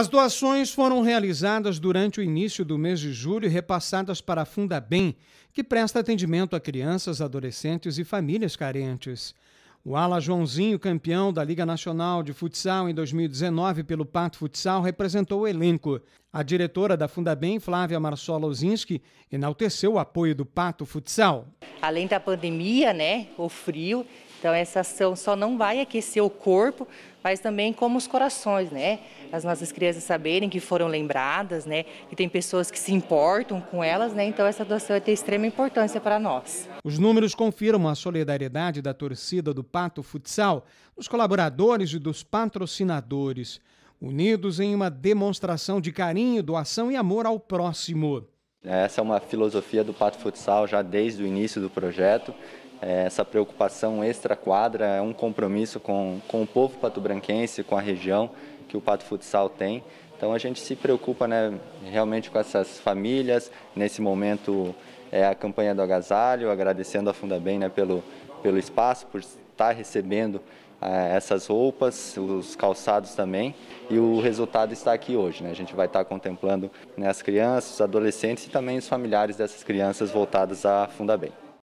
As doações foram realizadas durante o início do mês de julho e repassadas para a Fundabem, que presta atendimento a crianças, adolescentes e famílias carentes. O ala Joãozinho, campeão da Liga Nacional de Futsal em 2019 pelo Pato Futsal, representou o elenco. A diretora da Fundabem, Flávia Marçola Ozinski, enalteceu o apoio do Pato Futsal. Além da pandemia, né, o frio, então essa ação só não vai aquecer o corpo, mas também como os corações, né? As nossas crianças saberem que foram lembradas, né? Que tem pessoas que se importam com elas, né? Então essa doação vai é ter extrema importância para nós. Os números confirmam a solidariedade da torcida do Pato Futsal, dos colaboradores e dos patrocinadores unidos em uma demonstração de carinho, doação e amor ao próximo. É, essa é uma filosofia do Pato Futsal já desde o início do projeto. É, essa preocupação extra-quadra é um compromisso com, com o povo pato-branquense, com a região que o Pato Futsal tem. Então a gente se preocupa né, realmente com essas famílias. Nesse momento é a campanha do agasalho, agradecendo a Fundabem né, pelo, pelo espaço, por estar recebendo é, essas roupas, os calçados também, e o resultado está aqui hoje. Né? A gente vai estar contemplando né, as crianças, os adolescentes e também os familiares dessas crianças voltadas à Fundabem.